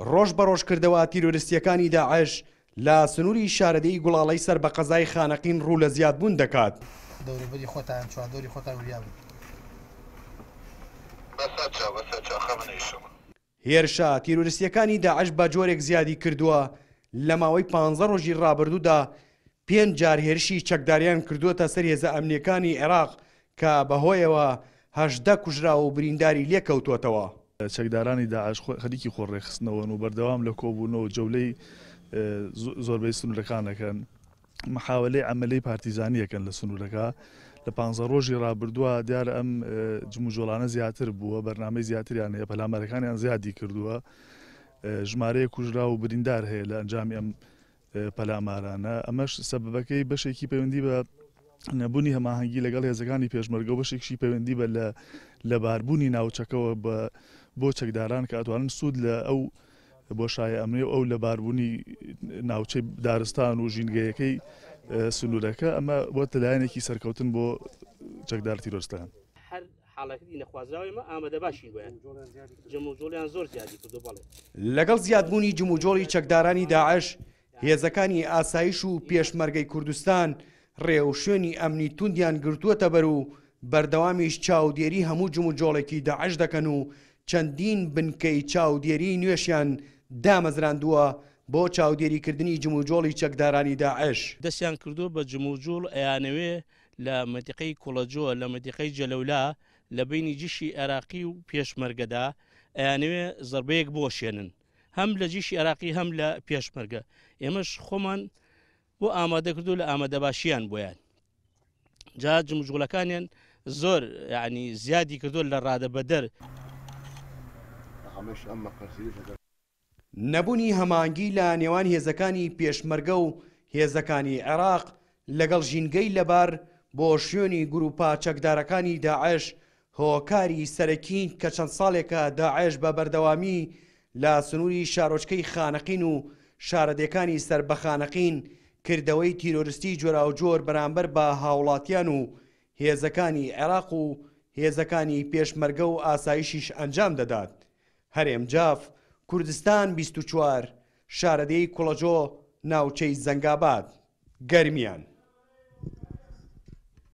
ڕۆژ بە ڕۆژکردەوە تیرۆریستیەکانی داعش لە سنووری شارەدەی گوڵاڵی سەر بە قەزای خانەقین ڕوو لە زیادبوون دەکات دەوری خۆتان چواندۆری خۆتان وریان هێرشا تیرۆریستیەکانی داعش بە جۆرێک زیادی کردووە لە ماوەی پ ڕۆژی ڕابردوودا پێنج جار هێرشی چەکداریان کردووەتە سەر هێزە ئەمنیەکانی عێراق کە بەهۆیەوەهدە کوژرا و برینداری لێکەوتوتەوە. چەکدارانی داعش خەریکی خۆڕێخستنەوەن و بەردەوام لە کۆبوونەوە جەولەی زۆربەی سنوورەکانەکەن محاولەی ئەمەلەی پارتیزانیەکەن لە سنوورەکە لە پ ڕۆژی ڕابردووە دیارە ئەم جموجۆڵانە زیاتر بووە بەرنامەی زیاتریان هەیە پەلامەرەکانیان زیادی کردووە ژمارەیە کوژرا و بریندار هەیە لە ئەنجامی ئەم پەلامارانە ئەمەش سەبەکەی بەشێکی پەیوەندی بە نەبوونی هەماهەنگی لەگەڵ هێزەکانی پێشمەرگە بەشێکشی پەیوەندی بە لە لەباربوونی ناوچەکەەوە بە بۆ چەکداران کە ئەتوانن سوود لە ئەو بۆشایە ئەمرێ ئەو لە باربوونی ناوچەی دارستان و ژینگەیەکەی سنوورەکە ئەمە بۆ تەلایەنێکی سەرکەوتن بۆ چەکدار تیرۆستان. حاڵەکەی نەخوازراوەمە ئامادە باشین گویان جموجۆلیان زۆر زیادی کردو بڵێ لەگەڵ زیادبوونی جموجۆڵی چەکدارانی داعش هێزەکانی ئاسایش و پێشمەرگەی کوردستان ڕێو شوێنی ئەمنی توندیان گرتووەتە بەر و بەردەوامیش چاودێری هەموو جموجۆڵێکی داعش دەکەن و چەندین بنکەی چاودێری نوێشیان دامەزراندووە بۆ چاودێریکردنی جموجۆڵی چەکدارانی داعش دەستیان کردو بە جموجۆڵ ئەیانەوێ لە مەتیقەی کوڵەجۆ لە مەتیقەی جەلەولا لە بینی جیشی عێراقی و پێشمەرگەدا ئەیانەوێ زربەیەک بۆشێنن هەم لە جیشی عراقی هەم لە پێشمەرگە ئێمەش خۆمان بۆ ئامادە کردو لە ئامادەباشیان بۆیان جا جمژغولەکانیان زۆر ینی زیادی کردو لە ڕادە بەدەر نەبوونی هەمانگی لە نێوان هێزەکانی پێشمەرگە و هێزەکانی عێراق لەگەڵ ژینگەی لەبار بۆ شوێنی گروپا چەکدارەکانی داعش هۆکاری سەرەکین کە چەند ساڵێکە داعش بە بەردەوامی لە سنووری شارۆچکەی خانەقین و شارەدەکانی سربەخانەقین کردەوەی تیرۆریستی جۆرا و جۆر بەرامبەر بە هاوڵاتیان و هێزەکانی عێراق و هێزەکانی پێشمەرگە و ئاسایشیش ئەنجام دەدات. هەرێمجاف کوردستان 24 شارەدەی کوڵەجۆ ناوچەی زەنگاباد گەرمیان